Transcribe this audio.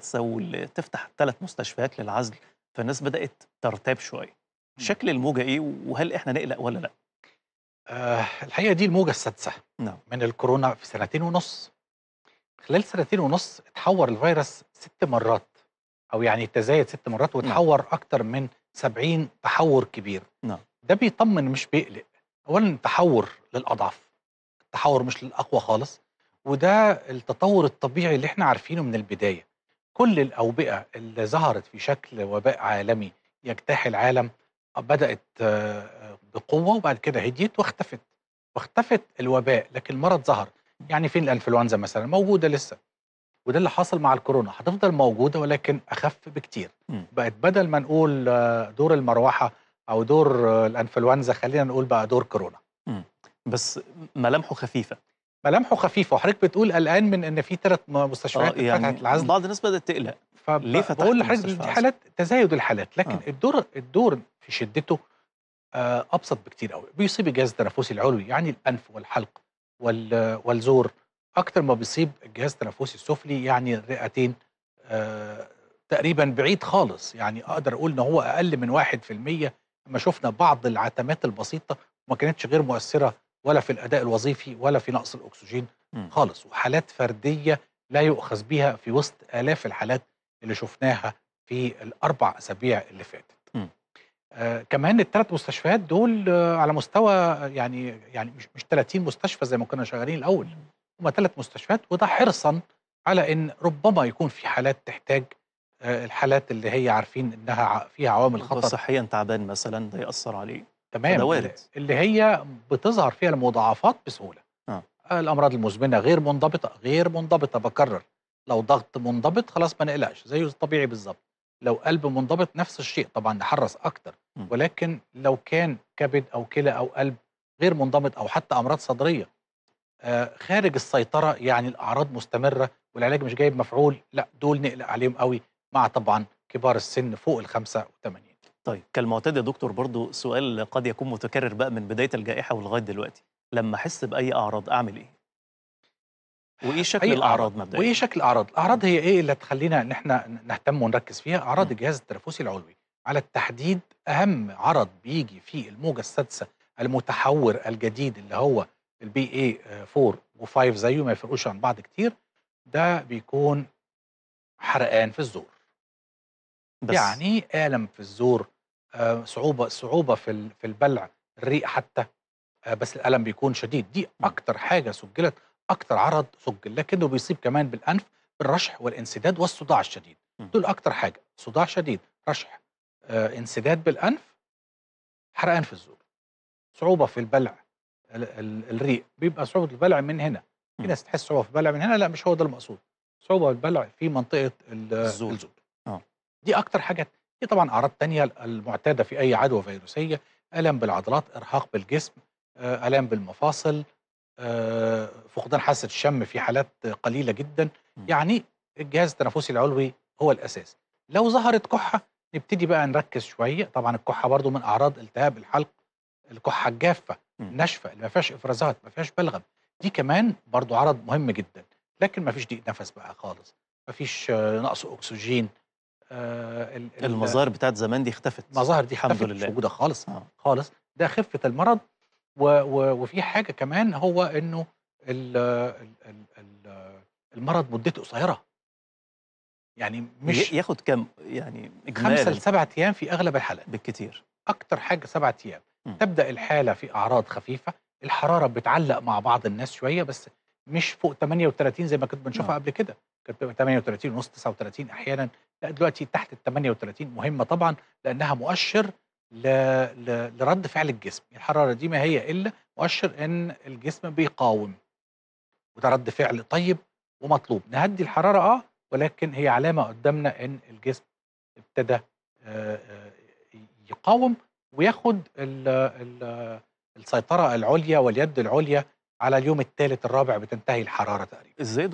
سول تفتح ثلاث مستشفيات للعزل فالناس بدات ترتاب شويه إمم. شكل الموجه ايه وهل احنا نقلق ولا لا أه الحقيقه دي الموجه السادسه نعم. من الكورونا في سنتين ونص خلال سنتين ونص اتحور الفيروس ست مرات او يعني تزايد ست مرات وتحور نعم. اكتر من 70 تحور كبير نعم. ده بيطمن مش بيقلق اولا تحور للاضعف التحور مش للاقوى خالص وده التطور الطبيعي اللي احنا عارفينه من البدايه كل الأوبئة اللي ظهرت في شكل وباء عالمي يجتاح العالم آه، بدأت آه، بقوة وبعد كده هديت واختفت واختفت الوباء لكن المرض ظهر يعني فين الانفلونزا مثلا موجودة لسه وده اللي حصل مع الكورونا هتفضل موجودة ولكن أخف بكتير بقت بدل ما نقول آه، دور المروحة أو دور الانفلونزا خلينا نقول بقى دور كورونا بس ملامحه خفيفة ملامحه خفيفه وحضرتك بتقول قلقان من ان في ثلاث مستشفيات آه، يعني فتحت العزل بعض الناس بدات تقلق ليه فتحت بقول لحضرتك دي حالات تزايد الحالات لكن آه. الدور الدور في شدته آه ابسط بكتير قوي بيصيب الجهاز التنفسي العلوي يعني الانف والحلق والزور اكتر ما بيصيب الجهاز التنفسي السفلي يعني الرئتين آه تقريبا بعيد خالص يعني اقدر اقول ان هو اقل من 1% لما شفنا بعض العتمات البسيطه ما كانتش غير مؤثره ولا في الاداء الوظيفي ولا في نقص الاكسجين م. خالص وحالات فرديه لا يؤخذ بها في وسط الاف الحالات اللي شفناها في الاربع اسابيع اللي فاتت آه كمان الثلاث مستشفيات دول آه على مستوى يعني يعني مش مش 30 مستشفى زي ما كنا شغالين الاول هما ثلاث مستشفيات وده حرصا على ان ربما يكون في حالات تحتاج آه الحالات اللي هي عارفين انها فيها عوامل خطر صحيا تعبان مثلا ده ياثر عليه تمام وارد اللي هي بتظهر فيها المضاعفات بسهوله آه. الامراض المزمنه غير منضبطه غير منضبطه بكرر لو ضغط منضبط خلاص ما نقلقش زيه الطبيعي بالظبط لو قلب منضبط نفس الشيء طبعا نحرص اكتر م. ولكن لو كان كبد او كلى او قلب غير منضبط او حتى امراض صدريه آه خارج السيطره يعني الاعراض مستمره والعلاج مش جايب مفعول لا دول نقلق عليهم قوي مع طبعا كبار السن فوق ال 85 طيب كالمعتاد يا دكتور برضو سؤال قد يكون متكرر بقى من بداية الجائحة ولغاية دلوقتي لما أحس بأي أعراض أعمل إيه؟ وإيه شكل الأعراض مبدئيا؟ وإيه شكل الأعراض؟ الأعراض هي إيه اللي تخلينا إن إحنا نهتم ونركز فيها؟ أعراض الجهاز التنفسي العلوي على التحديد أهم عرض بيجي في الموجة السادسة المتحور الجديد اللي هو البي اي 4 و5 زيه ما يفرقوش عن بعض كتير ده بيكون حرقان في الزور بس. يعني الم في الزور آه، صعوبه صعوبه في في البلع الريق حتى آه، بس الالم بيكون شديد دي اكتر حاجه سجلت اكتر عرض سجل لكنه بيصيب كمان بالانف بالرشح والانسداد والصداع الشديد دول اكتر حاجه صداع شديد رشح آه، انسداد بالانف حرقان في الزور صعوبه في البلع الريق بيبقى صعوبه البلع من هنا في ناس تحس صعوبه في البلع من هنا لا مش هو ده المقصود صعوبه في البلع في منطقه الزور, الزور. دي اكتر حاجه في طبعا أعراض تانية المعتادة في أي عدوى فيروسية ألم بالعضلات إرهاق بالجسم آه، ألم بالمفاصل آه، فقدان حاسة الشم في حالات قليلة جدا يعني الجهاز التنفسي العلوي هو الأساس لو ظهرت كحة نبتدي بقى نركز شوية طبعا الكحة برضو من أعراض التهاب الحلق الكحة الجافة الناشفة اللي ما فيهاش إفرازات ما فيهاش بلغم دي كمان برضو عرض مهم جدا لكن ما فيش ضيق نفس بقى خالص ما فيش آه، نقص أكسجين آه، المظاهر بتاعت زمان دي اختفت المظاهر دي الحمد لله مش موجوده خالص آه. خالص ده خفه المرض و و وفي حاجه كمان هو انه الـ الـ الـ المرض مدته قصيره يعني مش ياخد كم يعني خمسه لسبعة ايام في اغلب الحالات بالكثير اكتر حاجه سبعة ايام م. تبدا الحاله في اعراض خفيفه الحراره بتعلق مع بعض الناس شويه بس مش فوق 38 زي ما كنت بنشوفها آه. قبل كده كانت بتبقى 38 ونص 39 احيانا لا دلوقتي تحت ال 38 مهمه طبعا لانها مؤشر ل... ل... لرد فعل الجسم الحراره دي ما هي الا مؤشر ان الجسم بيقاوم وده رد فعل طيب ومطلوب نهدي الحراره اه ولكن هي علامه قدامنا ان الجسم ابتدى آه، آه، يقاوم وياخد السيطره العليا واليد العليا على اليوم الثالث الرابع بتنتهي الحراره تقريبا ازاي